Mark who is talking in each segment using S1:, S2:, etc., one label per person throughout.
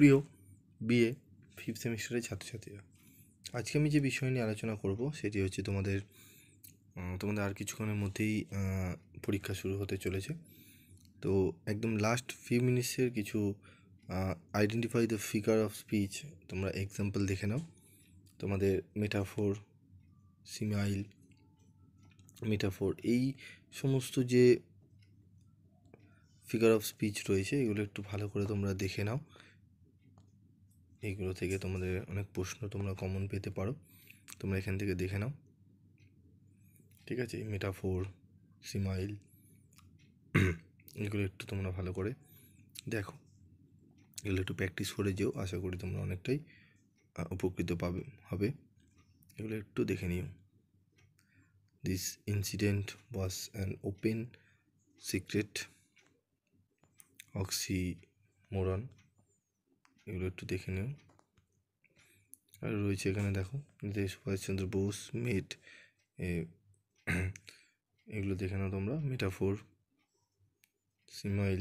S1: প্রিয় BA fifth সেমিস্টারের ছাত্রছাত্রীরা আজকে আমি যে বিষয় নিয়ে আলোচনা করব সেটি হচ্ছে তোমাদের তোমাদের আর কিছুক্ষণের মধ্যেই পরীক্ষা শুরু হতে চলেছে তো একদম লাস্ট ফিউ মিনিটসের কিছু identify the figure of speech তোমরা এক্সাম্পল দেখে নাও তোমাদের মেটাফোর সিমাইল মেটাফোর এই সমস্ত যে ফিগার অফ স্পিচ রয়েছে এগুলো একটু ভালো করে তোমরা দেখে নাও এইগুলো থেকে তোমাদের অনেক প্রশ্ন তোমরা কমন পেতে পারো তোমরা এখান থেকে দেখে নাও ঠিক আছে মেটাফোর সিমাইল এগুলো একটু তোমরা ভালো করে দেখো এগুলো একটু প্র্যাকটিস করে যেও আশা করি তোমরা অনেকটাই উপকৃত পাবে হবে এগুলো একটু দেখে নিও this incident was an open secret oxymoron এগুলো একটু দেখে নিও আর রয়েছে এখানে দেখো যে সুভাষচন্দ্র বোস মেট এগুলো দেখে নাও তোমরা মেটাফোর সিমাইল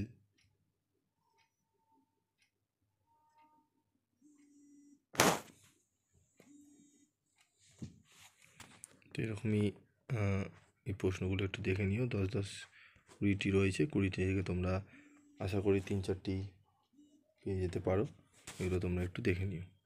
S1: তো এরকমই এই প্রশ্নগুলো একটু দেখে নিও দশ দশ কুড়িটি রয়েছে কুড়িটি থেকে তোমরা আশা করি তিন চারটি পেয়ে যেতে পারো এগুলো তোমরা একটু দেখে নিও